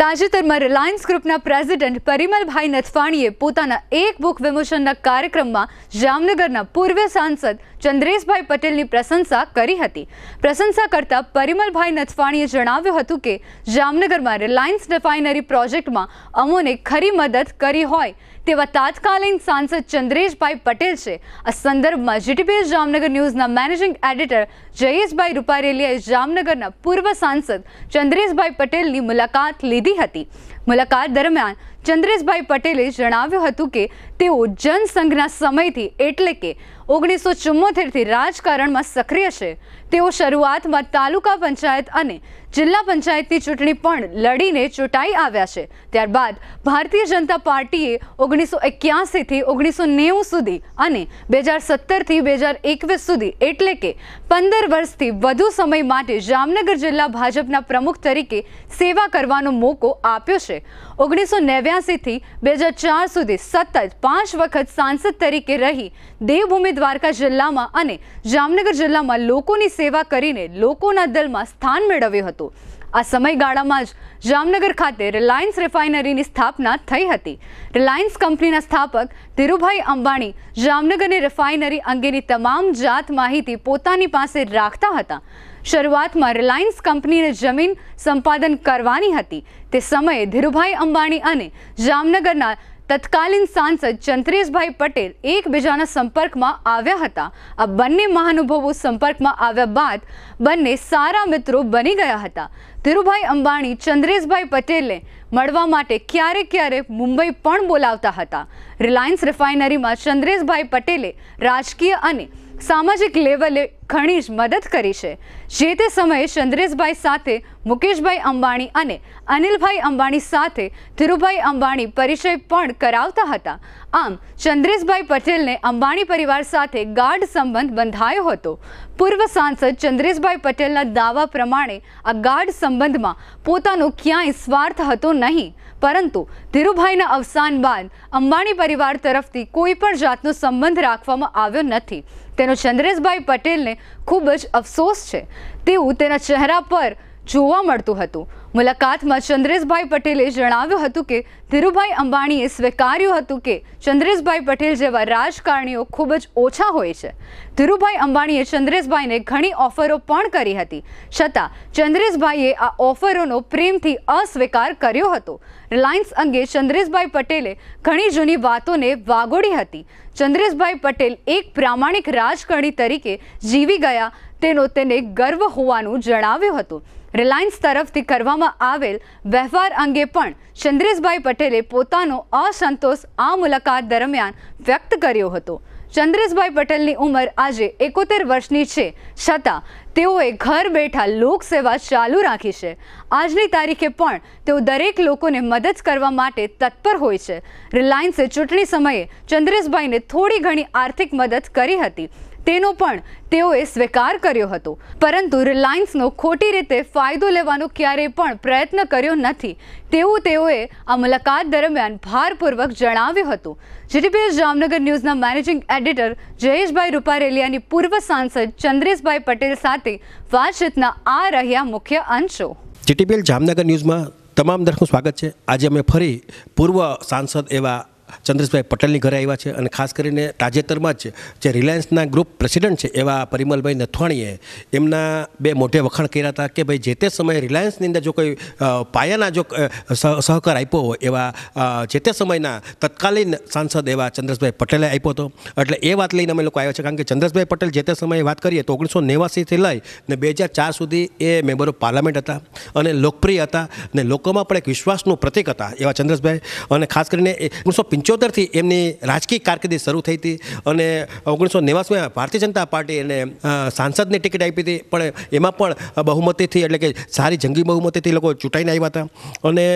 તાજેતરમાં રિલાયન્સ ગ્રુપના પ્રેસિડેન્ટ પરિમલભાઈ નથવાણીએ પોતાના એક બુક વિમોચનના કાર્યક્રમમાં જામનગરના પૂર્વ સાંસદ ચંદ્રેશભાઈ પટેલની પ્રશંસા કરી હતી પ્રશંસા કરતા પરિમલભાઈ નથવાણીએ જણાવ્યું હતું કે જામનગરમાં રિલાયન્સ રિફાઇનરી પ્રોજેક્ટમાં અમોને ખરી મદદ કરી હોય તેવા તાત્કાલીન સાંસદ ચંદ્રેશભાઈ પટેલ છે આ સંદર્ભમાં જીટીપીએસ જામનગર ન્યૂઝના મેનેજિંગ એડિટર જયેશભાઈ રૂપારેલીએ જામનગરના પૂર્વ સાંસદ ચંદ્રેશભાઈ પટેલની મુલાકાત લીધી હતી મુલાકાત દરમિયાન ચંદ્રેશભાઈ પટેલે જણાવ્યું હતું કે તેઓ જનસંઘના સમયથી એટલે કે ઓગણીસો ચુમ્મોતેરથી રાજકારણમાં સક્રિય છે તેઓ શરૂઆતમાં તાલુકા પંચાયત અને જિલ્લા પંચાયતની ચૂંટણી પણ લડીને ચૂંટાઈ આવ્યા છે ત્યારબાદ ભારતીય જનતા પાર્ટીએ ઓગણીસો એક્યાસીથી ઓગણીસો નેવું સુધી અને બે હજાર સત્તરથી બે હજાર એકવીસ સુધી એટલે કે પંદર વર્ષથી વધુ સમય માટે જામનગર જિલ્લા ભાજપના પ્રમુખ તરીકે સેવા કરવાનો મોકો આપ્યો છે ઓગણીસો નેવ્યા ઓગણ્યાસીથી બે સુધી સતત પાંચ વખત સાંસદ તરીકે રહી દેવભૂમિ દ્વારકા જિલ્લામાં અને જામનગર જિલ્લામાં લોકોની સેવા કરીને લોકોના દલમાં સ્થાન મેળવ્યું હતું આ સમયગાળામાં જ જામનગર ખાતે રિલાયન્સ રિફાઇનરીની સ્થાપના થઈ હતી રિલાયન્સ કંપનીના સ્થાપક ધીરુભાઈ અંબાણી જામનગરની રિફાઇનરી અંગેની તમામ જાત માહિતી પોતાની પાસે રાખતા હતા શરૂઆતમાં રિલાયન્સ કંપનીને જમીન સંપાદન કરવાની હતી તે સમયે ધીરુભાઈ અંબાણી અને જામનગરના તત્કાલીન સાંસદ ચંદ્રેશભાઈ પટેલ એકબીજાના સંપર્કમાં આવ્યા હતા આ બંને મહાનુભવો સંપર્કમાં આવ્યા બાદ બંને સારા મિત્રો બની ગયા હતા ધીરુભાઈ અંબાણી ચંદ્રેશભાઈ પટેલને મળવા માટે ક્યારે ક્યારેક મુંબઈ પણ બોલાવતા હતા રિલાયન્સ રિફાઇનરીમાં ચંદ્રેશભાઈ પટેલે રાજકીય અને સામાજિક લેવલે ઘણી જ મદદ કરી છે જે તે સમયે ચંદ્રેશભાઈ સાથે મુકેશભાઈ અંબાણી અને અનિલભાઈ અંબાણી સાથે ધીરુભાઈ અંબાણી પરિચય પણ કરાવતા હતા આમ ચંદ્રેશભાઈ પટેલને અંબાણી પરિવાર સાથે ગાઢ સંબંધ બંધાયો હતો પૂર્વ સાંસદ ચંદ્રેશભાઈ પટેલના દાવા પ્રમાણે આ ગાઢ સંબંધમાં પોતાનો ક્યાંય સ્વાર્થ હતો નહીં પરંતુ ધીરુભાઈના અવસાન બાદ અંબાણી પરિવાર તરફથી કોઈ પણ જાતનો સંબંધ રાખવામાં આવ્યો નથી તેનો ચંદ્રેશભાઈ પટેલને ખૂબ જ અફસોસ છે તેવું તેના ચહેરા પર જોવા મળતું હતું મુલાકાતમાં ચંદ્રેશભાઈ પટેલે જણાવ્યું હતું કે ધીરુભાઈ અંબાણીએ સ્વીકાર્યું હતું કે ચંદ્રેશભાઈ પટેલ જેવા રાજકારણીઓ ખૂબ જ ઓછા હોય છે ધીરુભાઈ અંબાણીએ ચંદ્રેશભાઈને ઘણી ઓફરો પણ કરી હતી છતાં ચંદ્રેશભાઈએ આ ઓફરોનો પ્રેમથી અસ્વીકાર કર્યો હતો રિલાયન્સ અંગે ચંદ્રેશભાઈ પટેલે ઘણી જૂની વાતોને વાગોડી હતી ચંદ્રેશભાઈ પટેલ એક પ્રામાણિક રાજકારણી તરીકે જીવી ગયા તેનો તેને ગર્વ હોવાનું જણાવ્યું હતું રિલાયન્સ તરફથી કરવામાં આવેલ વ્યવહાર અંગે પણ ચંદ્રેશભાઈ પટેલે પોતાનો અસંતોષ આ મુલાકાત દરમિયાન વ્યક્ત કર્યો હતો ચંદ્રેશભાઈ પટેલની ઉંમર આજે એકોતેર વર્ષની છે છતાં તેઓએ ઘર બેઠા લોકસેવા ચાલુ રાખી છે આજની તારીખે પણ તેઓ દરેક લોકોને મદદ કરવા માટે તત્પર હોય છે રિલાયન્સે ચૂંટણી સમયે ચંદ્રેશભાઈને થોડી ઘણી આર્થિક મદદ કરી હતી તેનો પણ તેઓએ સ્વીકાર કર્યો હતો પરંતુ રિલાયન્સનો ખોટી રીતે ફાયદો લેવાનો ક્યારેય પણ પ્રયત્ન કર્યો નથી તેવું તેઓએ આ મુલાકાત દરમિયાન ભારપૂર્વક જણાવ્યું હતું જીટીપીએસ જામનગર ન્યૂઝના મેનેજિંગ એડિટર જયેશભાઈ રૂપારેલિયાની પૂર્વ સાંસદ ચંદ્રેશભાઈ પટેલ સાથે વાતચીતના આ રહ્યા મુખ્ય અંશો જીટીપીએલ જામનગર ન્યૂઝમાં તમામ દર્શકનું સ્વાગત છે આજે અમે ફરી પૂર્વ સાંસદ એવા ચંદ્રેશભાઈ પટેલની ઘરે આવ્યા છે અને ખાસ કરીને તાજેતરમાં જ જે રિલાયન્સના ગ્રુપ પ્રેસિડેન્ટ છે એવા પરિમલભાઈ નથવાણીએ એમના બે મોઢે વખાણ કર્યા હતા કે ભાઈ જે તે સમયે રિલાયન્સની અંદર જો કોઈ પાયાના જો સહકાર આપ્યો હોય એવા જે તે સમયના તત્કાલીન સાંસદ એવા ચંદ્રેશભાઈ પટેલે આપ્યો હતો એટલે એ વાત લઈને અમે લોકો આવ્યા છે કારણ કે ચંદ્રેશભાઈ પટેલ જે તે સમયે વાત કરીએ તો ઓગણીસો નેવાસીથી લઈ ને બે હજાર ચાર સુધી એ મેમ્બર ઓફ પાર્લામેન્ટ હતા અને લોકપ્રિય હતા ને લોકોમાં પણ એક વિશ્વાસનું પ્રતિક હતા એવા ચંદ્રેશભાઈ અને ખાસ કરીને ઓગણીસો પંચોતેરથી એમની રાજકીય કારકિર્દી શરૂ થઈ હતી અને ઓગણીસો નેવાસીમાં ભારતીય જનતા પાર્ટી એને સાંસદની ટિકિટ આપી હતી પણ એમાં પણ બહુમતીથી એટલે કે સારી જંગી બહુમતીથી લોકો ચૂંટાઈને આવ્યા હતા અને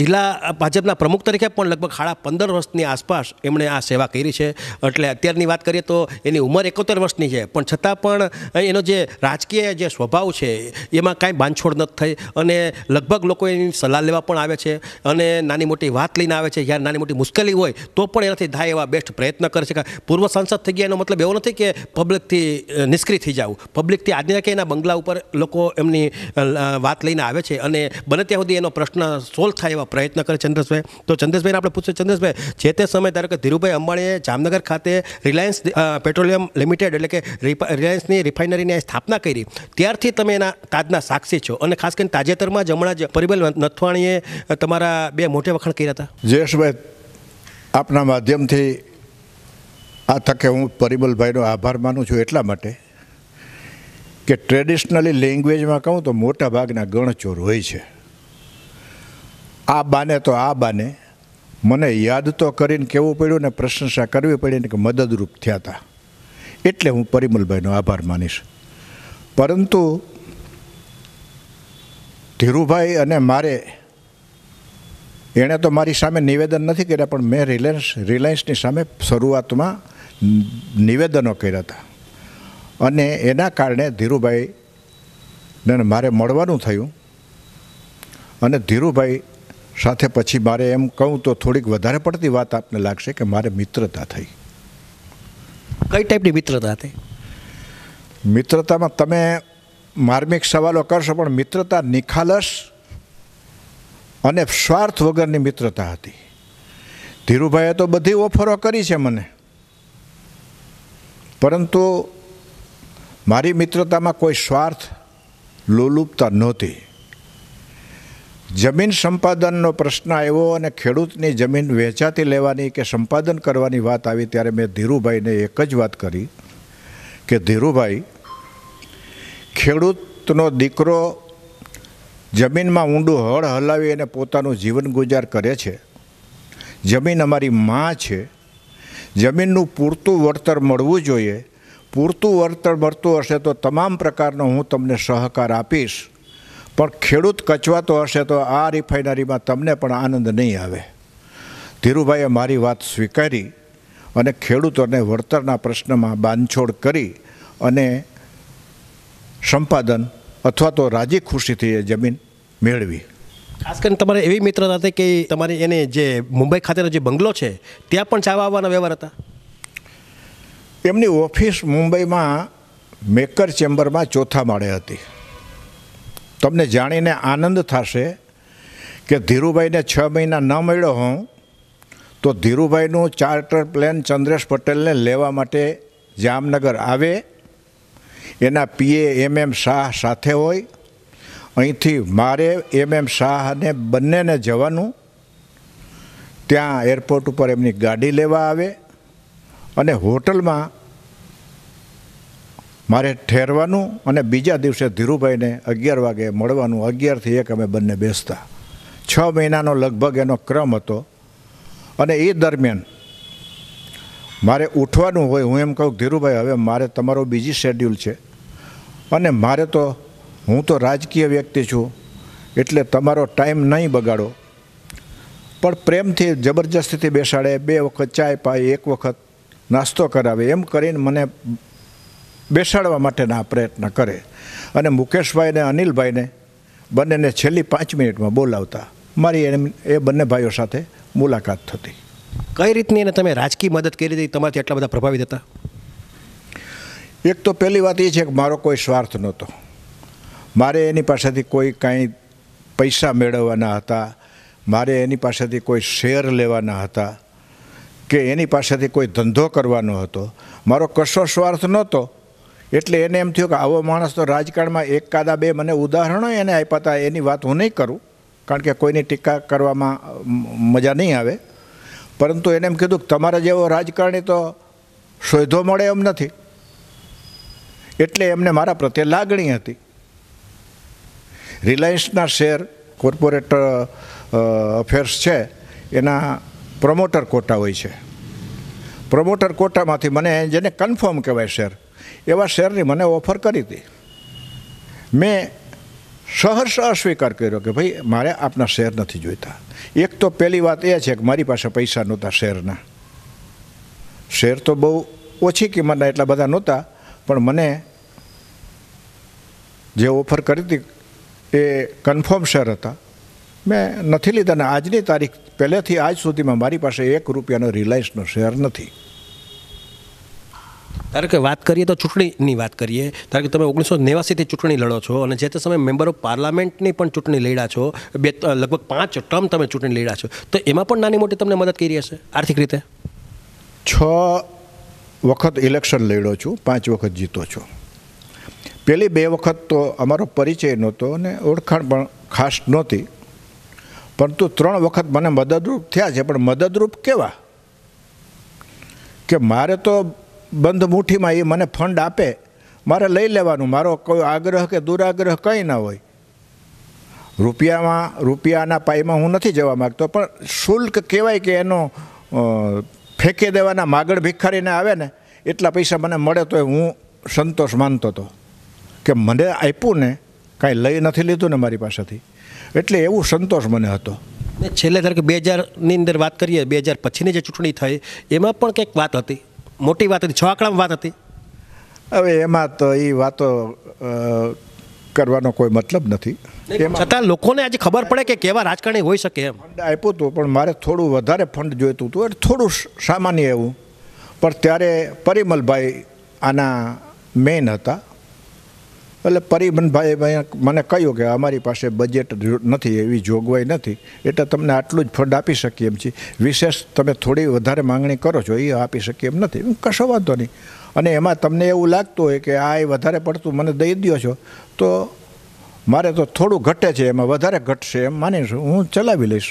જિલ્લા ભાજપના પ્રમુખ તરીકે પણ લગભગ સાડા પંદર વર્ષની આસપાસ એમણે આ સેવા કરી છે એટલે અત્યારની વાત કરીએ તો એની ઉંમર એકોતેર વર્ષની છે પણ છતાં પણ એનો જે રાજકીય જે સ્વભાવ છે એમાં કાંઈ બાંધછોડ નથી થઈ અને લગભગ લોકો એની સલાહ લેવા પણ આવે છે અને નાની મોટી વાત લઈને આવે છે જ્યારે નાની મોટી મુશ્કેલી હોય હોય તો પણ એનાથી થાય એવા બેસ્ટ પ્રયત્ન કરી શકાય પૂર્વ સાંસદ થઈ ગયા એનો મતલબ એવો નથી કે પબ્લિકથી નિષ્ક્રિય થઈ જવું પબ્લિકથી આજના કે એના બંગલા ઉપર લોકો એમની વાત લઈને આવે છે અને બને ત્યાં સુધી એનો પ્રશ્ન સોલ્વ થાય એવા પ્રયત્ન કરે ચંદ્રેશભાઈ તો ચંદ્રેશભાઈને આપણે પૂછીએ ચંદ્રેશભાઈ જે તે સમયે ધારો કે ધીરુભાઈ અંબાણીએ જામનગર ખાતે રિલાયન્સ પેટ્રોલિયમ લિમિટેડ એટલે કે રિલાયન્સની રિફાઇનરીની સ્થાપના કરી ત્યારથી તમે એના તાજના સાક્ષી છો અને ખાસ કરીને તાજેતરમાં જ હમણાં જ પરિબલ નથવાણીએ તમારા બે મોટે વખાણ કર્યા હતા જયેશભાઈ આપના માધ્યમથી આ તકે હું પરિમલભાઈનો આભાર માનું છું એટલા માટે કે ટ્રેડિશનલી લેંગ્વેજમાં કહું તો મોટા ભાગના ગણચોર હોય છે આ બાને તો આ બાને મને યાદ તો કરીને કહેવું પડ્યું ને પ્રશંસા કરવી પડી ને કે મદદરૂપ થયા હતા એટલે હું પરિમલભાઈનો આભાર માનીશ પરંતુ ધીરુભાઈ અને મારે એણે તો મારી સામે નિવેદન નથી કર્યા પણ મેં રિલાયન્સ રિલાયન્સની સામે શરૂઆતમાં નિવેદનો કર્યા હતા અને એના કારણે ધીરુભાઈ ને મારે મળવાનું થયું અને ધીરુભાઈ સાથે પછી મારે એમ કહું તો થોડીક વધારે પડતી વાત આપને લાગશે કે મારે મિત્રતા થઈ કઈ ટાઈપની મિત્રતા હતી મિત્રતામાં તમે માર્મિક સવાલો કરશો પણ મિત્રતા નિખાલસ અને સ્વાર્થ વગરની મિત્રતા હતી ધીરુભાઈએ તો બધી ઓફરો કરી છે મને પરંતુ મારી મિત્રતામાં કોઈ સ્વાર્થ લોલુપતા નહોતી જમીન સંપાદનનો પ્રશ્ન આવ્યો અને ખેડૂતની જમીન વેચાતી લેવાની કે સંપાદન કરવાની વાત આવી ત્યારે મેં ધીરુભાઈને એક જ વાત કરી કે ધીરુભાઈ ખેડૂતનો દીકરો જમીનમાં ઊંડું હળ હલાવી અને પોતાનું જીવન ગુજાર કરે છે જમીન અમારી માં છે જમીનનું પૂરતું વળતર મળવું જોઈએ પૂરતું વળતર મળતું હશે તો તમામ પ્રકારનો હું તમને સહકાર આપીશ પણ ખેડૂત કચવાતો હશે તો આ રિફાઇનરીમાં તમને પણ આનંદ નહીં આવે ધીરુભાઈએ મારી વાત સ્વીકારી અને ખેડૂતોને વળતરના પ્રશ્નમાં બાંધછોડ કરી અને સંપાદન અથવા તો રાજી ખુશીથી એ જમીન મેળવી ખાસ કરીને તમારે એવી મિત્રતા હતી કે તમારી એને જે મુંબઈ ખાતેનો જે બંગલો છે ત્યાં પણ ચાવા આવવાના વ્યવહાર હતા એમની ઓફિસ મુંબઈમાં મેકર ચેમ્બરમાં ચોથા માળે હતી તમને જાણીને આનંદ થશે કે ધીરુભાઈને છ મહિના ન મળ્યો હોઉં તો ધીરુભાઈનું ચાર્ટર પ્લેન ચંદ્રેશ પટેલને લેવા માટે જામનગર આવે એના પીએ એમ એમ શાહ સાથે હોય અહીંથી મારે એમ એમ શાહને બંનેને જવાનું ત્યાં એરપોર્ટ ઉપર એમની ગાડી લેવા આવે અને હોટલમાં મારે ઠેરવાનું અને બીજા દિવસે ધીરુભાઈને અગિયાર વાગે મળવાનું અગિયારથી એક અમે બંને બેસતા છ મહિનાનો લગભગ એનો ક્રમ હતો અને એ દરમિયાન મારે ઉઠવાનું હોય હું એમ કહું ધીરુભાઈ હવે મારે તમારો બીજી શેડ્યુલ છે અને મારે તો હું તો રાજકીય વ્યક્તિ છું એટલે તમારો ટાઈમ નહીં બગાડો પણ પ્રેમથી જબરજસ્તીથી બેસાડે બે વખત ચાય પાય એક વખત નાસ્તો કરાવે એમ કરીને મને બેસાડવા માટેના પ્રયત્ન કરે અને મુકેશભાઈને અનિલભાઈને બંનેને છેલ્લી પાંચ મિનિટમાં બોલાવતા મારી એ બંને ભાઈઓ સાથે મુલાકાત થતી કઈ રીતની અને તમે રાજકીય મદદ કરી હતી તમારાથી એટલા બધા પ્રભાવિત હતા એક તો પહેલી વાત એ છે કે મારો કોઈ સ્વાર્થ નહોતો મારે એની પાસેથી કોઈ કાંઈ પૈસા મેળવવાના હતા મારે એની પાસેથી કોઈ શેર લેવાના હતા કે એની પાસેથી કોઈ ધંધો કરવાનો હતો મારો કશો સ્વાર્થ નહોતો એટલે એને એમ થયું કે આવો માણસ તો રાજકારણમાં એક કાદા બે મને ઉદાહરણો એને આપ્યા હતા એની વાત હું નહીં કરું કારણ કે કોઈની ટીકા કરવામાં મજા નહીં આવે પરંતુ એને એમ કીધું કે તમારા જેવો રાજકારણી તો શોધો મળે એમ નથી એટલે એમને મારા પ્રત્યે લાગણી હતી રિલાયન્સના શેર કોર્પોરેટ અફેર્સ છે એના પ્રમોટર કોટા હોય છે પ્રમોટર કોટામાંથી મને જેને કન્ફર્મ કહેવાય શેર એવા શેરની મને ઓફર કરી હતી મેં સહર્ષ અસ્વીકાર કર્યો કે ભાઈ મારે આપના શેર નથી જોઈતા એક તો પહેલી વાત એ છે કે મારી પાસે પૈસા નહોતા શેરના શેર તો બહુ ઓછી કિંમતના એટલા બધા નહોતા પણ મને જે ઓફર કરી હતી એ કન્ફર્મ શેર હતા મેં નથી લીધા ને આજની તારીખ પહેલેથી આજ સુધીમાં મારી પાસે એક રૂપિયાનો રિલાયન્સનો શેર નથી ધારો કે વાત કરીએ તો ચૂંટણીની વાત કરીએ ધારો કે તમે ઓગણીસો નેવાસીથી ચૂંટણી લડો છો અને જે તે સમયે મેમ્બર ઓફ પાર્લામેન્ટની પણ ચૂંટણી લડ્યા છો બે લગભગ પાંચ ટર્મ તમે ચૂંટણી લડ્યા છો તો એમાં પણ નાની મોટી તમને મદદ કરી હશે આર્થિક રીતે છ વખત ઇલેક્શન લડ્યો છું પાંચ વખત જીતો છું પહેલી બે વખત તો અમારો પરિચય નહોતો અને ઓળખાણ પણ ખાસ નહોતી પરંતુ ત્રણ વખત મને મદદરૂપ થયા છે પણ મદદરૂપ કેવા કે મારે તો બંધ મુઠ્ઠીમાં એ મને ફંડ આપે મારે લઈ લેવાનું મારો કોઈ આગ્રહ કે દુરાગ્રહ કંઈ ન હોય રૂપિયામાં રૂપિયાના પાયમાં હું નથી જવા માગતો પણ શુલ્ક કહેવાય કે એનો ફેંકી દેવાના માગણ ભિખારીને આવે ને એટલા પૈસા મને મળે તો હું સંતોષ માનતો હતો કે મને આપ્યું ને કાંઈ લઈ નથી લીધું ને મારી પાસેથી એટલે એવું સંતોષ મને હતો છેલ્લે ધારો કે બે હજારની અંદર વાત કરીએ બે હજાર પછીની જે ચૂંટણી થઈ એમાં પણ કંઈક વાત હતી મોટી વાત હતી છ આંકડામાં વાત હતી હવે એમાં તો એ વાતો કરવાનો કોઈ મતલબ નથી છતાં લોકોને આજે ખબર પડે કે કેવા રાજકારણી હોઈ શકે એમ ફંડ આપ્યું હતું પણ મારે થોડું વધારે ફંડ જોઈતું હતું એટલે થોડું સામાન્ય એવું પણ ત્યારે પરિમલભાઈ આના મેઇન હતા એટલે પરિબનભાઈ મને કહ્યું કે અમારી પાસે બજેટ નથી એવી જોગવાઈ નથી એટલે તમને આટલું જ ફંડ આપી શકીએ એમ છીએ વિશેષ તમે થોડી વધારે માંગણી કરો છો એ આપી શકીએ એમ નથી કશો વાંધો નહીં અને એમાં તમને એવું લાગતું હોય કે આ એ વધારે પડતું મને દઈ દો છો તો મારે તો થોડું ઘટે છે એમાં વધારે ઘટશે એમ માની હું ચલાવી લઈશ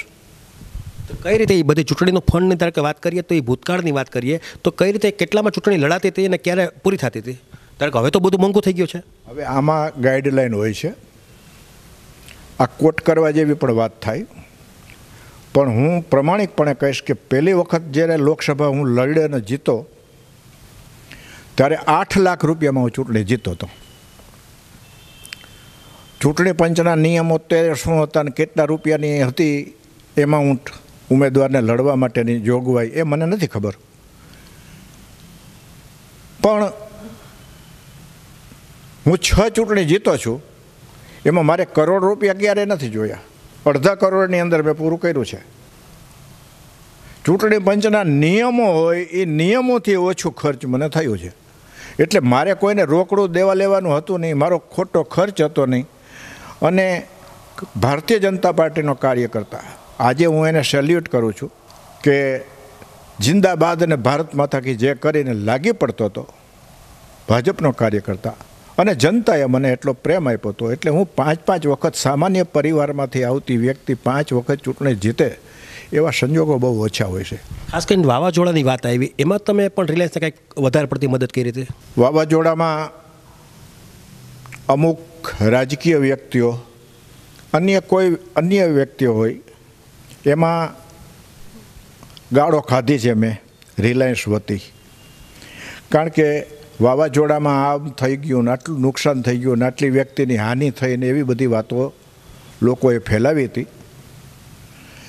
તો કઈ રીતે એ બધી ચૂંટણીનો ફંડની ધારે વાત કરીએ તો એ ભૂતકાળની વાત કરીએ તો કઈ રીતે કેટલામાં ચૂંટણી લડાતી હતી અને ક્યારે પૂરી થતી હતી ધારો કે હવે તો બધું મોંઘું થઈ ગયું છે હવે આમાં ગાઈડલાઈન હોય છે આ કોટ કરવા જેવી પણ વાત થાય પણ હું પ્રમાણિકપણે કહીશ કે પહેલી વખત જ્યારે લોકસભા હું લડી અને જીતો ત્યારે આઠ લાખ રૂપિયામાં હું ચૂંટણી જીતો હતો ચૂંટણી પંચના નિયમો ત્યારે શું હતા અને કેટલા રૂપિયાની હતી એમાઉન્ટ ઉમેદવારને લડવા માટેની જોગવાઈ એ મને નથી ખબર પણ હું છ ચૂંટણી જીતો છું એમાં મારે કરોડ રૂપિયા ક્યારે નથી જોયા અડધા કરોડની અંદર મેં પૂરું કર્યું છે ચૂંટણી પંચના નિયમો હોય એ નિયમોથી ઓછું ખર્ચ મને થયું છે એટલે મારે કોઈને રોકડું દેવા લેવાનું હતું નહીં મારો ખોટો ખર્ચ હતો નહીં અને ભારતીય જનતા પાર્ટીનો કાર્યકર્તા આજે હું એને સેલ્યુટ કરું છું કે જિંદાબાદ અને ભારત માતા કી જે કરીને લાગી પડતો હતો ભાજપનો કાર્યકર્તા અને જનતાએ મને એટલો પ્રેમ આપ્યો હતો એટલે હું પાંચ પાંચ વખત સામાન્ય પરિવારમાંથી આવતી વ્યક્તિ પાંચ વખત ચૂંટણી જીતે એવા સંજોગો બહુ ઓછા હોય છે ખાસ કરીને વાવાઝોડાની વાત આવી એમાં તમે પણ રિલાયન્સને કંઈક વધારે પડતી મદદ કરી હતી વાવાઝોડામાં અમુક રાજકીય વ્યક્તિઓ અન્ય કોઈ અન્ય વ્યક્તિઓ હોય એમાં ગાળો ખાધી છે મેં રિલાયન્સ વતી કારણ કે વાવાઝોડામાં આમ થઈ ગયું આટલું નુકસાન થઈ ગયું ને આટલી વ્યક્તિની હાનિ થઈને એવી બધી વાતો લોકોએ ફેલાવી હતી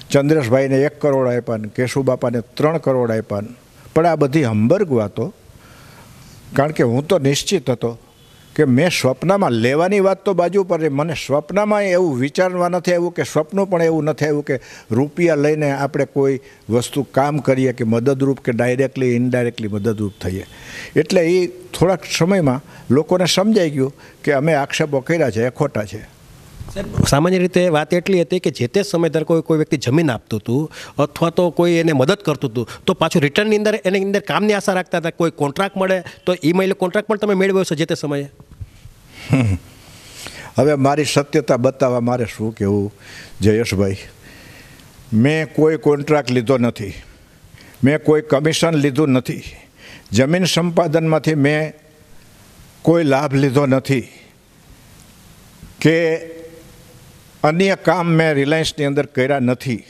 ચંદ્રેશભાઈને એક કરોડ આપ્યા ને કેશુબાપાને ત્રણ કરોડ આપ્યા પણ આ બધી હંબર્ગ વાતો કારણ કે હું તો નિશ્ચિત હતો કે મેં સ્વપ્નમાં લેવાની વાત તો બાજુ પર મને સ્વપ્નમાં એવું વિચારવા નથી આવ્યું કે સ્વપ્ન પણ એવું નથી આવ્યું કે રૂપિયા લઈને આપણે કોઈ વસ્તુ કામ કરીએ કે મદદરૂપ કે ડાયરેક્ટલી ઇનડાયરેક્ટલી મદદરૂપ થઈએ એટલે એ થોડાક સમયમાં લોકોને સમજાઈ ગયું કે અમે આક્ષેપો કર્યા છે એ ખોટા છે સામાન્ય રીતે વાત એટલી હતી કે જે તે સમય દર કોઈ કોઈ વ્યક્તિ જમીન આપતું હતું અથવા તો કોઈ એને મદદ કરતું હતું તો પાછું રિટર્નની અંદર એની અંદર કામની આશા રાખતા હતા કોઈ કોન્ટ્રાક્ટ મળે તો ઈ મહિલા કોન્ટ્રાક્ટ પણ તમે મેળવ્યો છો જે તે સમયે હવે મારી સત્યતા બતાવવા મારે શું કહેવું જયેશભાઈ મેં કોઈ કોન્ટ્રાક્ટ લીધો નથી મેં કોઈ કમિશન લીધું નથી જમીન સંપાદનમાંથી મેં કોઈ લાભ લીધો નથી કે અન્ય કામ મેં રિલાયન્સની અંદર કર્યા નથી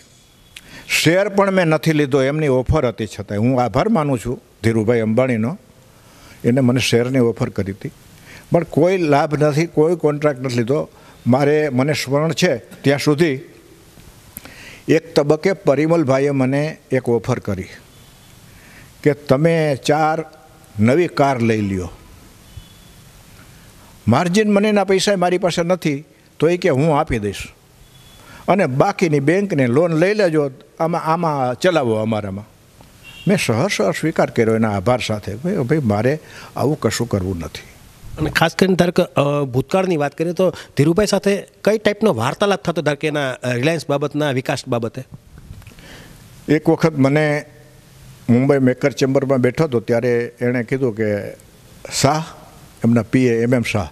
શેર પણ મેં નથી લીધો એમની ઓફર હતી છતાંય હું આભાર માનું છું ધીરુભાઈ અંબાણીનો એને મને શેરની ઓફર કરી હતી પણ કોઈ લાભ નથી કોઈ કોન્ટ્રાક્ટ નથી લીધો મારે મને સ્મરણ છે ત્યાં સુધી એક તબક્કે પરિમલભાઈએ મને એક ઓફર કરી કે તમે ચાર નવી કાર લઈ લ્યો માર્જિન મનીના પૈસા મારી પાસે નથી તો એ કે હું આપી દઈશ અને બાકીની બેંકને લોન લઈ લેજો આમાં આમાં ચલાવો અમારામાં મેં સહર્ષ સ્વીકાર કર્યો એના આભાર સાથે ભાઈ ભાઈ મારે આવું કશું કરવું નથી અને ખાસ કરીને ધારો કે ભૂતકાળની વાત કરીએ તો ધીરુભાઈ સાથે કઈ ટાઈપનો વાર્તાલાપ થતો ધારો કે એના રિલાયન્સ બાબતના વિકાસ બાબતે એક વખત મને મુંબઈ મેકર ચેમ્બરમાં બેઠો હતો ત્યારે એણે કીધું કે શાહ એમના પીએ એમ એમ શાહ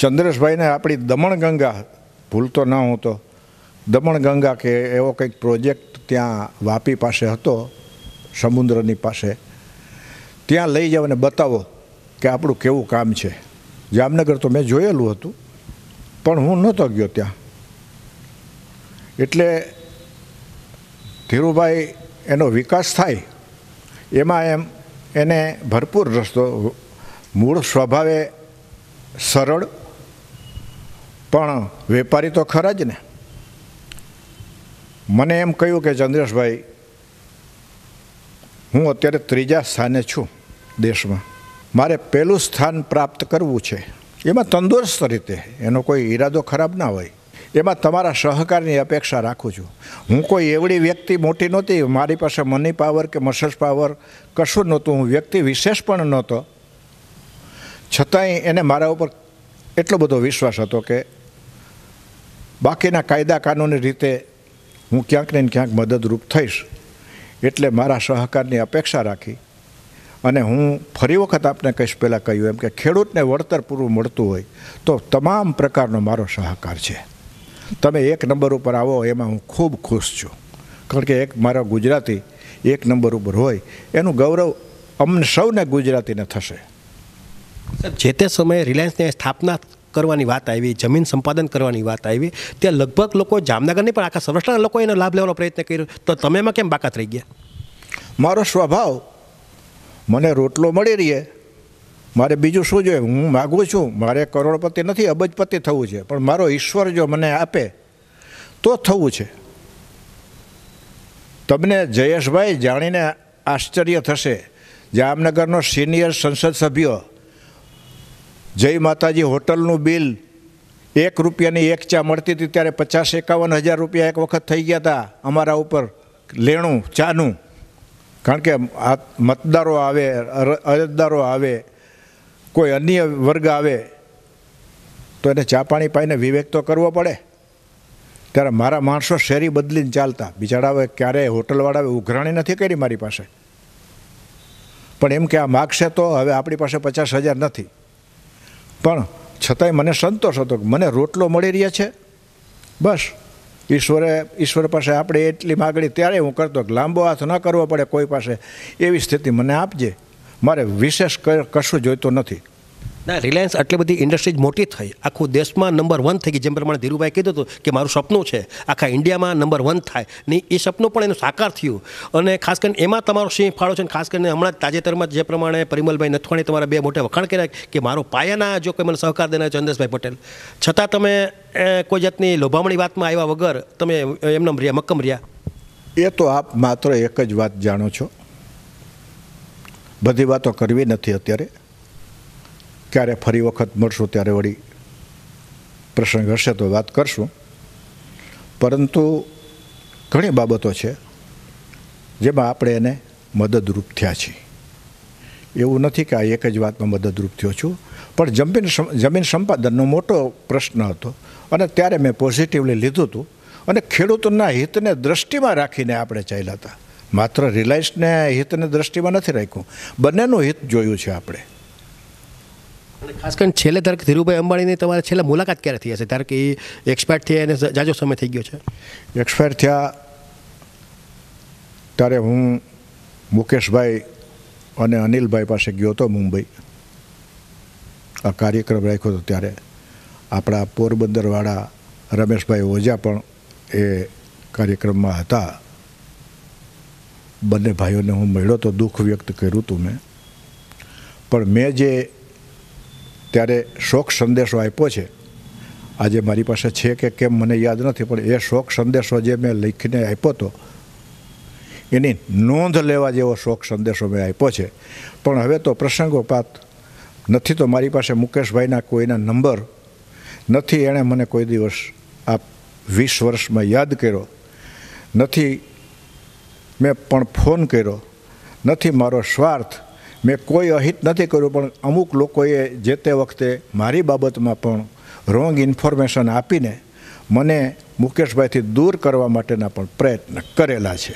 ચંદ્રેશભાઈને આપણી દમણગંગા ભૂલતો ન હું તો દમણગંગા કે એવો કંઈક પ્રોજેક્ટ ત્યાં વાપી પાસે હતો સમુદ્રની પાસે ત્યાં લઈ જાઓ અને બતાવો કે આપણું કેવું કામ છે જામનગર તો મેં જોયેલું હતું પણ હું નહોતો ગયો ત્યાં એટલે ધીરુભાઈ એનો વિકાસ થાય એમાં એમ એને ભરપૂર રસ્તો મૂળ સ્વભાવે સરળ પણ વેપારી તો ખરા જ ને મને એમ કહ્યું કે ચંદ્રેશભાઈ હું અત્યારે ત્રીજા સ્થાને છું દેશમાં મારે પહેલું સ્થાન પ્રાપ્ત કરવું છે એમાં તંદુરસ્ત રીતે એનો કોઈ ઈરાદો ખરાબ ના હોય એમાં તમારા સહકારની અપેક્ષા રાખું છું હું કોઈ એવડી વ્યક્તિ મોટી નહોતી મારી પાસે મની પાવર કે મસલ્સ પાવર કશું નહોતું હું વ્યક્તિ વિશેષ પણ નહોતો છતાંય એને મારા ઉપર એટલો બધો વિશ્વાસ હતો કે બાકીના કાયદા કાનૂની રીતે હું ક્યાંક ને ક્યાંક મદદરૂપ થઈશ એટલે મારા સહકારની અપેક્ષા રાખી અને હું ફરી વખત આપને કહીશ પહેલાં કહ્યું એમ કે ખેડૂતને વળતર પૂરું મળતું હોય તો તમામ પ્રકારનો મારો સહકાર છે તમે એક નંબર ઉપર આવો એમાં હું ખૂબ ખુશ છું કારણ કે એક મારા ગુજરાતી એક નંબર ઉપર હોય એનું ગૌરવ અમને સૌને ગુજરાતીને થશે જે તે સમયે રિલાયન્સની સ્થાપના કરવાની વાત આવી જમીન સંપાદન કરવાની વાત આવી ત્યાં લગભગ લોકો જામનગરની પણ આખા સૌરાષ્ટ્રના લોકો એનો લાભ લેવાનો પ્રયત્ન કર્યો તો તમે એમાં કેમ બાકાત રહી ગયા મારો સ્વભાવ મને રોટલો મળી રહે મારે બીજું શું જોઈએ હું માગું છું મારે કરોડપતિ નથી અબજપતિ થવું છે પણ મારો ઈશ્વર જો મને આપે તો થવું છે તમને જયેશભાઈ જાણીને આશ્ચર્ય થશે જામનગરનો સિનિયર સંસદ સભ્ય જય માતાજી હોટલનું બિલ એક રૂપિયાની એક ચા મળતી હતી ત્યારે પચાસ એકાવન હજાર રૂપિયા એક વખત થઈ ગયા હતા અમારા ઉપર લેણું ચાનું કારણ કે આ મતદારો આવે અરજદારો આવે કોઈ અન્ય વર્ગ આવે તો એને ચા પાણી પાઈને વિવેક તો કરવો પડે ત્યારે મારા માણસો શેરી બદલીને ચાલતા બિચારા ક્યારેય હોટલવાળાએ ઉઘરાણી નથી કરી મારી પાસે પણ એમ કે આ માગશે તો હવે આપણી પાસે પચાસ હજાર નથી પણ છતાંય મને સંતોષ હતો મને રોટલો મળી રહ્યા છે બસ ઈશ્વરે ઈશ્વર પાસે આપણે એટલી માગણી ત્યારે હું કરતો કે લાંબો હાથ ન કરવો પડે કોઈ પાસે એવી સ્થિતિ મને આપજે મારે વિશેષ કશું જોઈતું નથી ના રિલાયન્સ આટલી બધી ઇન્ડસ્ટ્રીજ મોટી થઈ આખું દેશમાં નંબર વન થઈ ગઈ જેમ પ્રમાણે ધીરુભાઈ કીધું હતું કે મારું સપનું છે આખા ઇન્ડિયામાં નંબર વન થાય ને એ સપનું પણ એનું સાકાર થયું અને ખાસ કરીને એમાં તમારો સિંહ ફાળો છે ને ખાસ કરીને હમણાં તાજેતરમાં જે પ્રમાણે પરિમલભાઈ નથવાણી તમારા બે મોટે વખાણ કર્યા કે મારો પાયાના જો કોઈ મને સહકાર દેનાર ચંદ્રેશભાઈ પટેલ છતાં તમે કોઈ જાતની લોભામણી વાતમાં આવ્યા વગર તમે એમને રહ્યા મક્કમ રહ્યા એ તો આપ માત્ર એક જ વાત જાણો છો બધી વાતો કરવી નથી અત્યારે ક્યારે ફરી વખત મળશું ત્યારે વળી પ્રસંગ હશે તો વાત કરશું પરંતુ ઘણી બાબતો છે જેમાં આપણે એને મદદરૂપ થયા છીએ એવું નથી કે આ એક જ વાતમાં મદદરૂપ થયો છું પણ જમીન જમીન સંપાદનનો મોટો પ્રશ્ન હતો અને ત્યારે મેં પોઝિટિવલી લીધું હતું અને ખેડૂતોના હિતને દ્રષ્ટિમાં રાખીને આપણે ચાલ્યા હતા માત્ર રિલાયન્સને હિતને દ્રષ્ટિમાં નથી રાખ્યું બંનેનું હિત જોયું છે આપણે ખાસ કરીને છેલ્લે ધારે ધીરુભાઈ અંબાણીની તમારે છેલ્લા મુલાકાત ક્યારે થઈ હશે ધારે કે એ એક્સપાયર થયા એને જાજો સમય થઈ ગયો છે એક્સપાયર થયા ત્યારે હું મુકેશભાઈ અને અનિલભાઈ પાસે ગયો હતો મુંબઈ આ કાર્યક્રમ રાખ્યો હતો ત્યારે આપણા પોરબંદરવાળા રમેશભાઈ ઓઝા પણ એ કાર્યક્રમમાં હતા બંને ભાઈઓને હું મળ્યો તો દુઃખ વ્યક્ત કર્યું હતું મેં પણ મેં જે ત્યારે શોક સંદેશો આપ્યો છે આજે મારી પાસે છે કે કેમ મને યાદ નથી પણ એ શોક સંદેશો જે મેં લખીને આપ્યો હતો એની નોંધ લેવા જેવો શોક સંદેશો મેં આપ્યો છે પણ હવે તો પ્રસંગોપાત નથી તો મારી પાસે મુકેશભાઈના કોઈના નંબર નથી એણે મને કોઈ દિવસ આ વીસ વર્ષમાં યાદ કર્યો નથી મેં પણ ફોન કર્યો નથી મારો સ્વાર્થ મેં કોઈ અહિત નથી કર્યું પણ અમુક લોકોએ જે તે વખતે મારી બાબતમાં પણ રોંગ ઇન્ફોર્મેશન આપીને મને મુકેશભાઈથી દૂર કરવા માટેના પણ પ્રયત્ન કરેલા છે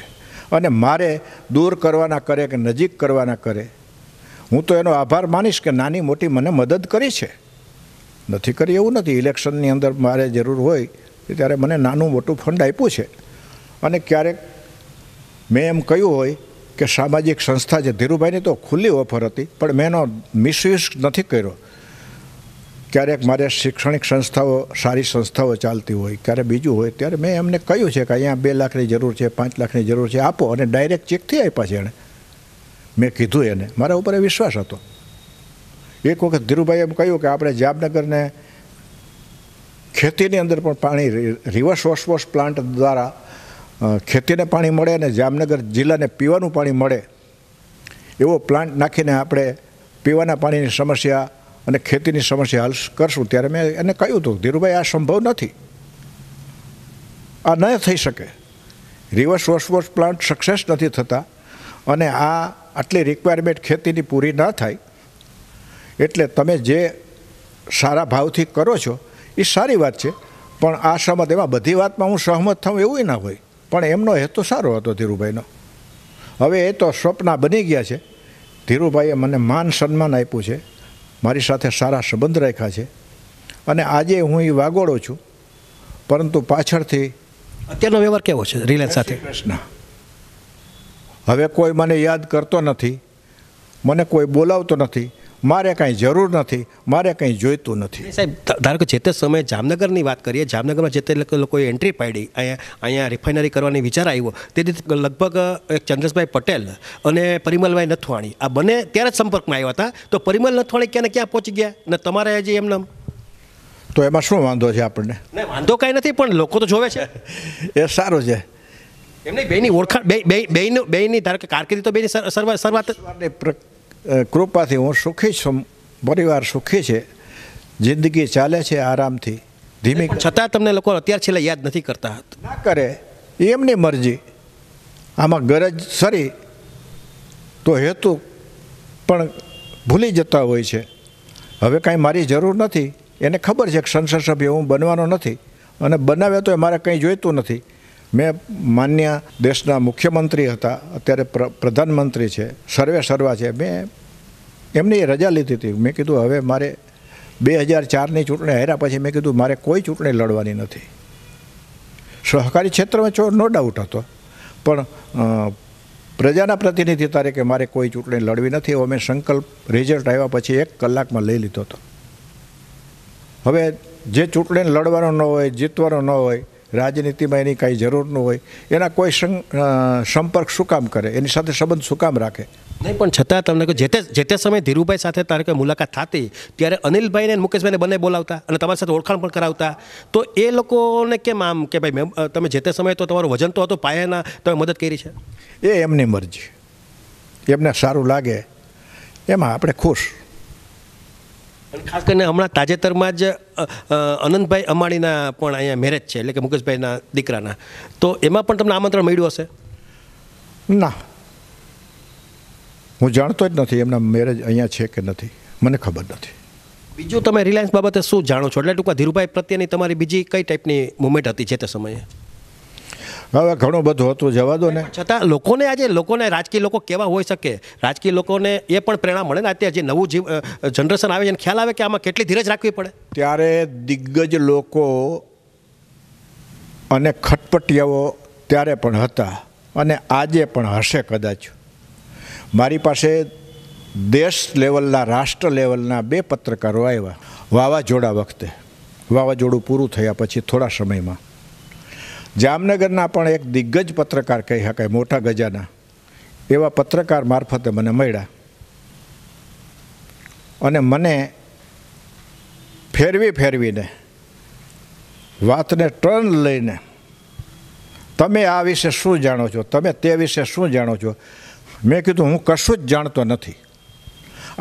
અને મારે દૂર કરવાના કરે કે નજીક કરવાના કરે હું તો એનો આભાર માનીશ કે નાની મોટી મને મદદ કરી છે નથી કરી એવું નથી ઇલેક્શનની અંદર મારે જરૂર હોય ત્યારે મને નાનું મોટું ફંડ આપ્યું છે અને ક્યારેક મેં એમ કહ્યું હોય કે સામાજિક સંસ્થા જે ધીરુભાઈની તો ખુલ્લી ઓફર હતી પણ મેં એનો મિસયુઝ નથી કર્યો ક્યારેક મારે શૈક્ષણિક સંસ્થાઓ સારી સંસ્થાઓ ચાલતી હોય ક્યારે બીજું હોય ત્યારે મેં એમને કહ્યું છે કે અહીંયા બે લાખની જરૂર છે પાંચ લાખની જરૂર છે આપો અને ડાયરેક્ટ ચેકથી આપ્યા છે એણે મેં કીધું એને મારા ઉપર એ વિશ્વાસ હતો એક વખત ધીરુભાઈ એમ કહ્યું કે આપણે જામનગરને ખેતીની અંદર પણ પાણી રિવર્સ વોશ વોશ પ્લાન્ટ દ્વારા ખેતીને પાણી મળે અને જામનગર જિલ્લાને પીવાનું પાણી મળે એવો પ્લાન્ટ નાખીને આપણે પીવાના પાણીની સમસ્યા અને ખેતીની સમસ્યા હલ કરશું ત્યારે મેં એને કહ્યું હતું ધીરુભાઈ આ સંભવ નથી આ ન થઈ શકે રિવર્સ વોશવોશ પ્લાન્ટ સક્સેસ નથી થતા અને આ આટલી રિક્વાયરમેન્ટ ખેતીની પૂરી ન થાય એટલે તમે જે સારા ભાવથી કરો છો એ સારી વાત છે પણ આ સમત એમાં બધી વાતમાં હું સહમત થઉં એવું ના હોય પણ એમનો હેતુ સારો હતો ધીરુભાઈનો હવે એ તો સ્વપ્ના બની ગયા છે ધીરુભાઈએ મને માન સન્માન આપ્યું છે મારી સાથે સારા સંબંધ રાખ્યા છે અને આજે હું એ વાગોળો છું પરંતુ પાછળથી અત્યારનો વ્યવહાર કેવો છે રિલાયન્સ સાથે પ્રશ્ન હવે કોઈ મને યાદ કરતો નથી મને કોઈ બોલાવતો નથી મારે કાંઈ જરૂર નથી મારે કંઈ જોઈતું નથી સાહેબ ધારો કે જે તે સમયે જામનગરની વાત કરીએ જામનગરમાં જે તે લોકોએ એન્ટ્રી પાડી અહીંયા અહીંયા રિફાઇનરી કરવાની વિચાર આવ્યો તે લગભગ એક ચંદ્રેશભાઈ પટેલ અને પરિમલભાઈ નથવાણી આ બંને ત્યારે જ સંપર્કમાં આવ્યા હતા તો પરિમલ નથવાણી ક્યાં ક્યાં પહોંચી ગયા ને તમારે હજી એમને તો એમાં શું વાંધો છે આપણને વાંધો કાંઈ નથી પણ લોકો તો જોવે છે એ સારું છે એમની બેની ઓળખાણ બે બેનું બેની ધારો કે કારકિર્દી તો બેની સર્વ સર્વાત કૃપાથી હું સુખી છું પરિવાર સુખી છે જિંદગી ચાલે છે આરામથી ધીમે છતાં તમને લોકો અત્યાર છેલ્લે યાદ નથી કરતા ના કરે એમની મરજી આમાં ગરજ સરી તો હેતુ પણ ભૂલી જતા હોય છે હવે કાંઈ મારી જરૂર નથી એને ખબર છે કે સંસદ સભ્ય હું બનવાનો નથી અને બનાવે તો મારે કંઈ જોઈતું નથી મેં માન્ય દેશના મુખ્યમંત્રી હતા અત્યારે પ્રધાનમંત્રી છે સર્વે સર્વા છે મેં એમની રજા લીધી હતી મેં કીધું હવે મારે બે હજાર ચારની ચૂંટણી હાર્યા પછી મેં કીધું મારે કોઈ ચૂંટણી લડવાની નથી સહકારી ક્ષેત્રમાં છો નો ડાઉટ હતો પણ પ્રજાના પ્રતિનિધિ તરીકે મારે કોઈ ચૂંટણી લડવી નથી એવો મેં સંકલ્પ રિઝલ્ટ આવ્યા પછી એક કલાકમાં લઈ લીધો હતો હવે જે ચૂંટણી લડવાનો ન હોય જીતવાનો ન હોય રાજનીતિમાં એની કાંઈ જરૂર ન હોય એના કોઈ સંપર્ક શું કામ કરે એની સાથે સંબંધ શું કામ રાખે નહીં પણ છતાં તમને જે તે જે સમયે ધીરુભાઈ સાથે તારે કે મુલાકાત થતી ત્યારે અનિલભાઈને મુકેશભાઈને બંને બોલાવતા અને તમારી સાથે ઓળખાણ પણ કરાવતા તો એ લોકોને કેમ આમ કે ભાઈ તમે જેતે તે સમયે તો તમારું વજન તો હતું પાયાના તમે મદદ કરી છે એ એમની મરજી એમને સારું લાગે એમાં આપણે ખુશ ખાસ કરીને હમણાં તાજેતરમાં જ અનંતભાઈ અમાણીના પણ અહીંયા મેરેજ છે એટલે કે મુકેશભાઈના દીકરાના તો એમાં પણ તમને આમંત્રણ મળ્યું હશે ના હું જાણતો જ નથી એમના મેરેજ અહીંયા છે કે નથી મને ખબર નથી બીજું તમે રિલાયન્સ બાબતે શું જાણો છો એટલે ટૂંકા ધીરુભાઈ પ્રત્યેની તમારી બીજી કઈ ટાઈપની મુવમેન્ટ હતી જે તે સમયે હવે ઘણું બધું હતું જવા દો ને છતાં લોકોને આજે લોકોને રાજકીય લોકો કેવા હોઈ શકે રાજકીય લોકોને એ પણ પ્રેરણા મળે ને અત્યારે જે નવું જીવ જનરેશન આવે છે ખ્યાલ આવે કે આમાં કેટલી ધીરજ રાખવી પડે ત્યારે દિગ્ગજ લોકો અને ખટપટિયાઓ ત્યારે પણ હતા અને આજે પણ હશે કદાચ મારી પાસે દેશ લેવલના રાષ્ટ્ર લેવલના બે પત્રકારો આવ્યા વાવાઝોડા વખતે વાવાઝોડું પૂરું થયા પછી થોડા સમયમાં જામનગરના પણ એક દિગ્ગજ પત્રકાર કહી શકાય મોટા ગજાના એવા પત્રકાર મારફતે મને મળ્યા અને મને ફેરવી ફેરવીને વાતને ટર્ન લઈને તમે આ વિશે શું જાણો છો તમે તે વિશે શું જાણો છો મેં કીધું હું કશું જ જાણતો નથી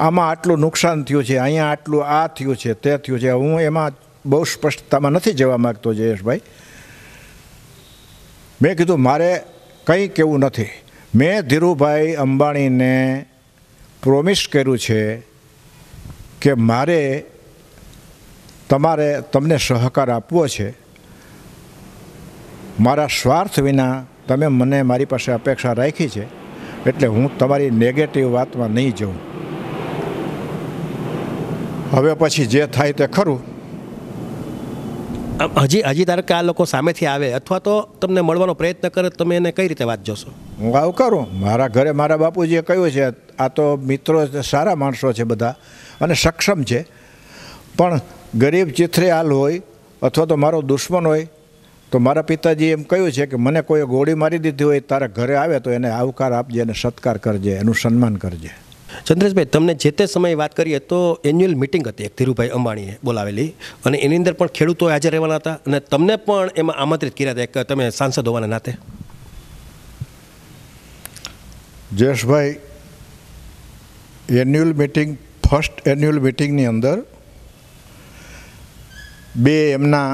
આમાં આટલું નુકસાન થયું છે અહીંયા આટલું આ થયું છે તે થયું છે હું એમાં બહુ સ્પષ્ટતામાં નથી જવા માગતો જયેશભાઈ મેં કીધું મારે કંઈ કહેવું નથી મેં ધીરુભાઈ અંબાણીને પ્રોમિસ કર્યું છે કે મારે તમારે તમને સહકાર આપવો છે મારા સ્વાર્થ વિના તમે મને મારી પાસે અપેક્ષા રાખી છે એટલે હું તમારી નેગેટિવ વાતમાં નહીં જઉં હવે પછી જે થાય તે ખરું હજી હજી ધારો કે આ લોકો સામેથી આવે અથવા તો તમને મળવાનો પ્રયત્ન કરે તમે એને કઈ રીતે વાત જોશો હું આવું કરું મારા ઘરે મારા બાપુજીએ કહ્યું છે આ તો મિત્રો સારા માણસો છે બધા અને સક્ષમ છે પણ ગરીબ ચિત્રે હાલ હોય અથવા તો મારો દુશ્મન હોય તો મારા પિતાજી એમ કહ્યું છે કે મને કોઈ ગોળી મારી દીધી હોય તારા ઘરે આવે તો એને આવકાર આપજે અને સત્કાર કરજે એનું સન્માન કરજે ચંદ્રેશભાઈ તમને જે તે સમયે વાત કરીએ તો એન્યુઅલ મિટિંગ હતી એક ધીરુભાઈ અંબાણીએ બોલાવેલી અને એની અંદર પણ ખેડૂતો હાજર રહેવાના હતા અને તમને પણ એમાં આમંત્રિત કર્યા હતા કે તમે સાંસદ હોવાના નાતે Jayeshbhai annual meeting first annual મિટિંગની અંદર બે એમના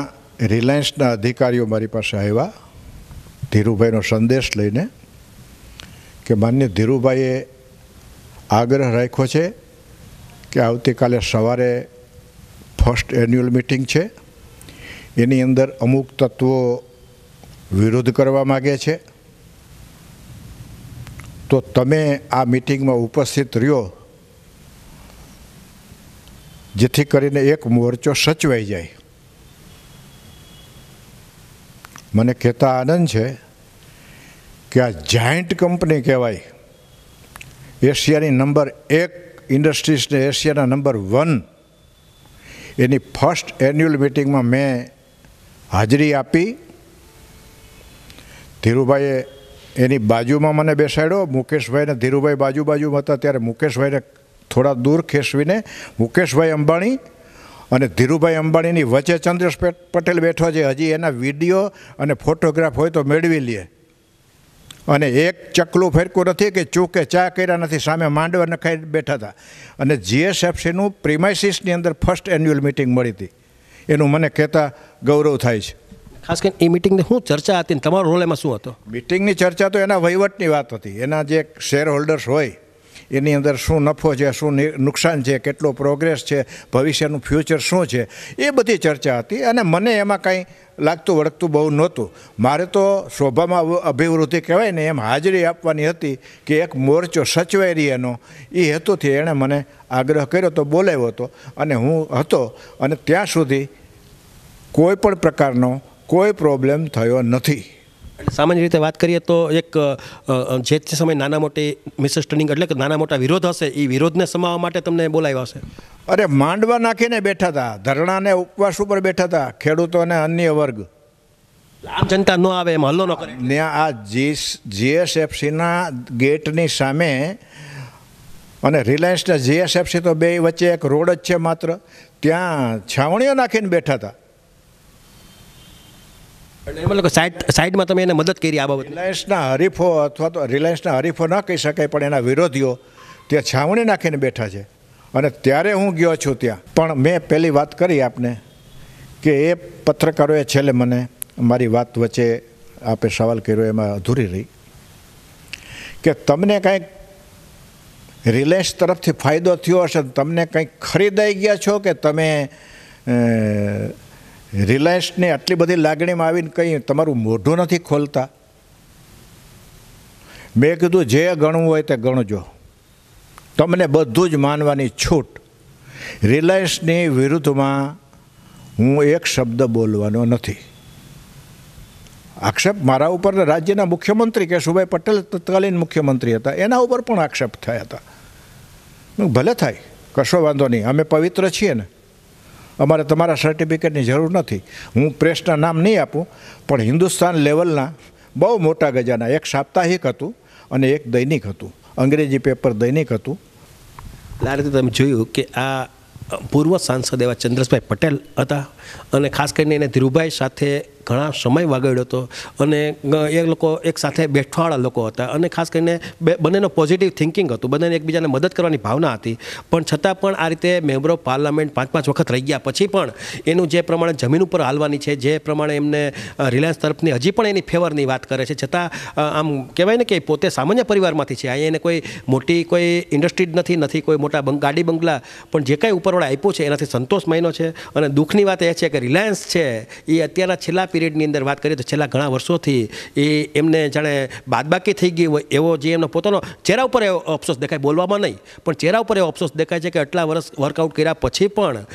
રિલાયન્સના અધિકારીઓ મારી પાસે આવ્યા ધીરુભાઈનો સંદેશ લઈને કે માન્ય ધીરુભાઈએ આગ્રહ રાખ્યો છે કે આવતીકાલે સવારે ફર્સ્ટ એન્યુઅલ મિટિંગ છે એની અંદર અમુક તત્વો વિરોધ કરવા માગે છે તો તમે આ મિટિંગમાં ઉપસ્થિત રહ્યો જેથી કરીને એક મોરચો સચવાઈ જાય મને કહેતા આનંદ છે કે આ જાયન્ટ કંપની કહેવાય એશિયાની નંબર એક ઇન્ડસ્ટ્રીઝને એશિયાના નંબર વન એની ફર્સ્ટ એન્યુઅલ મિટિંગમાં મેં હાજરી આપી ધીરુભાઈએ એની બાજુમાં મને બેસાડ્યો મુકેશભાઈને ધીરુભાઈ બાજુ બાજુમાં હતા ત્યારે મુકેશભાઈને થોડા દૂર ખેસવીને મુકેશભાઈ અંબાણી અને ધીરુભાઈ અંબાણીની વચ્ચે ચંદ્ર પટેલ બેઠો છે હજી એના વિડીયો અને ફોટોગ્રાફ હોય તો મેળવી લઈએ અને એક ચકલું ફેરકું નથી કે ચૂકે ચા કર્યા નથી સામે માંડવા નખાઈ બેઠા હતા અને જીએસએફસીનું પ્રિમાઇસિસની અંદર ફર્સ્ટ એન્યુઅલ મિટિંગ મળી હતી એનું મને કહેતા ગૌરવ થાય છે ખાસ કરીને એ મિટિંગની શું ચર્ચા હતી તમારો રોલ એમાં શું હતો મિટિંગની ચર્ચા તો એના વહીવટની વાત હતી એના જે શેર હોલ્ડર્સ હોય એની અંદર શું નફો છે શું નુકસાન છે કેટલો પ્રોગ્રેસ છે ભવિષ્યનું ફ્યુચર શું છે એ બધી ચર્ચા હતી અને મને એમાં કાંઈ લાગતું વળગતું બહુ નહોતું મારે તો શોભામાં અભિવૃદ્ધિ કહેવાય ને એમ હાજરી આપવાની હતી કે એક મોરચો સચવાઈ રહી એનો એ હેતુથી એણે મને આગ્રહ કર્યો તો બોલાવ્યો હતો અને હું હતો અને ત્યાં સુધી કોઈ પણ પ્રકારનો કોઈ પ્રોબ્લેમ થયો નથી સામાન્ય રીતે વાત કરીએ તો એક જે તે સમયે નાના મોટી મિસઅન્ડરસ્ટેન્ડિંગ એટલે કે નાના મોટા વિરોધ હશે એ વિરોધને સમાવવા માટે તમને બોલાવ્યા હશે અરે માંડવા નાખીને બેઠા હતા ધરણાને ઉપવાસ ઉપર બેઠા હતા ખેડૂતો અને અન્ય વર્ગ આમ જનતા ન આવે એમ હલ્લો ન કરે ત્યાં આ જીએસ જીએસએફસીના ગેટની સામે અને રિલાયન્સના જીએસએફસી તો બે વચ્ચે એક રોડ જ છે માત્ર ત્યાં છાવણીઓ નાખીને બેઠા હતા એટલે લોકો સાઈડ સાઈડમાં તમે એને મદદ કરી આ બાબત રિલાયન્સના હરીફો અથવા તો રિલાયન્સના હરીફો ન કહી શકાય પણ એના વિરોધીઓ ત્યાં છાવણી નાખીને બેઠા છે અને ત્યારે હું ગયો છું ત્યાં પણ મેં પહેલી વાત કરી આપને કે એ પત્રકારોએ છેલ્લે મને મારી વાત વચ્ચે આપે સવાલ કર્યો એમાં અધૂરી રહી કે તમને કંઈક રિલાયન્સ તરફથી ફાયદો થયો હશે તમને કંઈક ખરીદાઈ ગયા છો કે તમે રિલાયન્સની આટલી બધી લાગણીમાં આવીને કંઈ તમારું મોઢું નથી ખોલતા મેં કીધું જે ગણવું હોય તે ગણજો તમને બધું જ માનવાની છૂટ રિલાયન્સની વિરુદ્ધમાં હું એક શબ્દ બોલવાનો નથી આક્ષેપ મારા ઉપર રાજ્યના મુખ્યમંત્રી કેશુભાઈ પટેલ તત્કાલીન મુખ્યમંત્રી હતા એના ઉપર પણ આક્ષેપ થયા હતા ભલે થાય કશો વાંધો નહીં અમે પવિત્ર છીએ ને અમારે તમારા સર્ટિફિકેટની જરૂર નથી હું પ્રેસના નામ નહીં આપું પણ હિન્દુસ્તાન લેવલના બહુ મોટા ગજાના એક સાપ્તાહિક હતું અને એક દૈનિક હતું અંગ્રેજી પેપર દૈનિક હતું એટલે આ રીતે તમે જોયું કે આ પૂર્વ સાંસદ એવા ચંદ્રસભાઈ પટેલ હતા અને ખાસ કરીને એને ધીરુભાઈ સાથે ઘણા સમય વાગાડ્યો હતો અને એ લોકો એક સાથે બેઠવાળા લોકો હતા અને ખાસ કરીને બે બંનેનો પોઝિટિવ થિંકિંગ હતું બંનેને એકબીજાને મદદ કરવાની ભાવના હતી પણ છતાં પણ આ રીતે મેમ્બર ઓફ પાર્લામેન્ટ પાંચ પાંચ વખત રહી ગયા પછી પણ એનું જે પ્રમાણે જમીન ઉપર હાલવાની છે જે પ્રમાણે એમને રિલાયન્સ તરફની હજી પણ એની ફેવરની વાત કરે છે છતાં આમ કહેવાય ને કે પોતે સામાન્ય પરિવારમાંથી છે અહીંયા એને કોઈ મોટી કોઈ ઇન્ડસ્ટ્રી જ નથી નથી કોઈ મોટા ગાડી બંગલા પણ જે કાંઈ ઉપરવાળા આપ્યું છે એનાથી સંતોષ માન્યો છે અને દુઃખની વાત એ છે કે રિલાયન્સ છે એ અત્યારના છેલ્લા પિરિયડની અંદર વાત કરીએ તો છેલ્લા ઘણા વર્ષોથી એ એમને જાણે બાદબાકી થઈ ગઈ હોય એવો જે એમનો પોતાનો ચહેરા ઉપર એવો અફસોસ દેખાય બોલવામાં નહીં પણ ચહેરા ઉપર એવો અફસોસ દેખાય છે કે આટલા વર્ષ વર્કઆઉટ કર્યા પછી પણ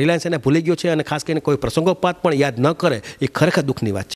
રિલાયન્સ એને ભૂલી ગયો છે અને ખાસ કરીને કોઈ પ્રસંગોપાત પણ યાદ ન કરે એ ખરેખર દુઃખની વાત છે